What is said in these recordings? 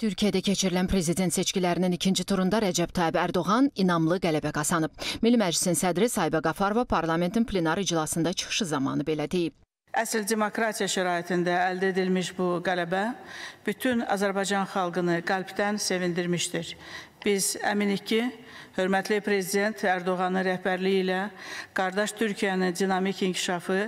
Türkiyədə keçirilən prezident seçkilərinin ikinci turunda Rəcəb Tayyib Ərdoğan inamlı qələbə qazanıb. Milli Məclisin sədri Saybə Qafarova parlamentin plenar iclasında çıxışı zamanı belə deyib. Əsl demokratiya şəraitində əldə edilmiş bu qələbə bütün Azərbaycan xalqını qalbdən sevindirmişdir. Biz əminik ki, hörmətli prezident Ərdoğanın rəhbərliyi ilə qardaş Türkiyənin dinamik inkişafı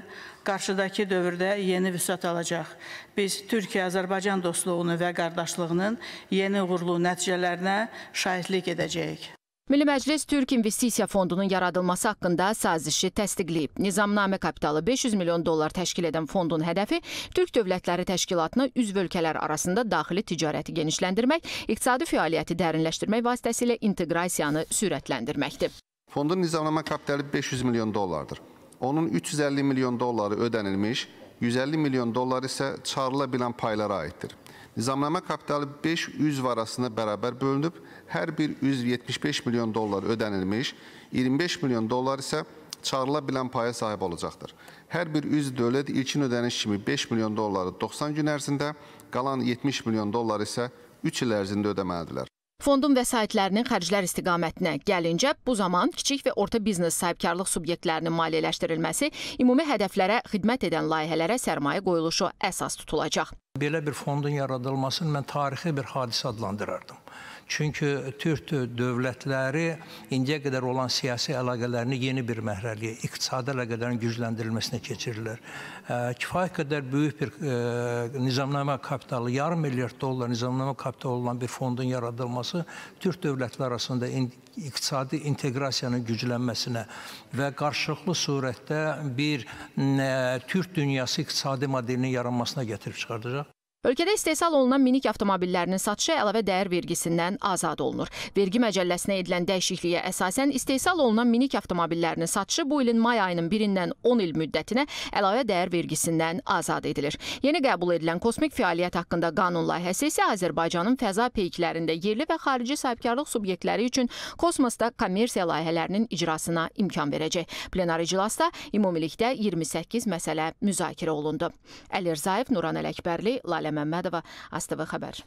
qarşıdakı dövrdə yeni vüsət alacaq. Biz Türkiyə-Azərbaycan dostluğunu və qardaşlığının yeni uğurlu nəticələrinə şahidlik edəcəyik. Milli Məclis Türk İnvestisiya Fondunun yaradılması haqqında sazişi təsdiqləyib. Nizamnamə kapitalı 500 milyon dollar təşkil edən fondun hədəfi Türk Dövlətləri Təşkilatına üzv ölkələr arasında daxili ticarəti genişləndirmək, iqtisadi fəaliyyəti dərinləşdirmək vasitəsilə inteqrasiyanı sürətləndirməkdir. Fondun nizamnamə kapitalı 500 milyon dollardır. Onun 350 milyon dolları ödənilmiş, 150 milyon dollar isə çağrıla bilən paylara aiddir. Nizamnamə kapitalı 5 üzv arasında bərabər bölünüb, hər bir üzv 75 milyon dollar ödənilmiş, 25 milyon dollar isə çağırıla bilən paya sahib olacaqdır. Hər bir üzv dövlət ilkin ödəniş kimi 5 milyon dolları 90 gün ərzində, qalan 70 milyon dollar isə 3 il ərzində ödəməlidirlər. Fondun vəsaitlərinin xərclər istiqamətinə gəlincə, bu zaman kiçik və orta biznes sahibkarlıq subyektlərinin maliyyələşdirilməsi ümumi hədəflərə xidmət edən layihələrə sərmayə qoyuluşu əsas tutulacaq. Belə bir fondun yaradılmasını mən tarixi bir hadisə adlandırardım. Çünki türk dövlətləri indiyə qədər olan siyasi əlaqələrini yeni bir mərhələyə, iqtisadi əlaqələrin gücləndirilməsinə keçirirlər. Kifayət qədər böyük bir nizamnamə kapitalı, yarım milyard dollar nizamnamə kapitalı olan bir fondun yaradılması türk dövlətləri arasında iqtisadi inteqrasiyanın güclənməsinə və qarşılıqlı surətdə bir türk dünyası iqtisadi modelinin yaranmasına gətirib çıxardacaq. Ölkədə istehsal olunan minik avtomobillərinin satışı əlavə dəyər vergisindən azad olunur. Vergi məcəlləsinə edilən dəyişikliyə əsasən istehsal olunan minik avtomobillərinin satışı bu ilin may ayının 1-dən 10 il müddətinə əlavə dəyər vergisindən azad edilir. Yeni qəbul edilən kosmik fəaliyyət haqqında qanun layihəsi isə Azərbaycanın fəza peyklərində yerli və xarici sahibkarlıq subyektləri üçün kosmosda kommersiya layihələrinin icrasına imkan verəcək. Plenar iclasda ümumilikdə 28 məsələ müzakirə olundu. Əli Rzayev, Nuran Ələkbərli, Lalə Әлема аств хабар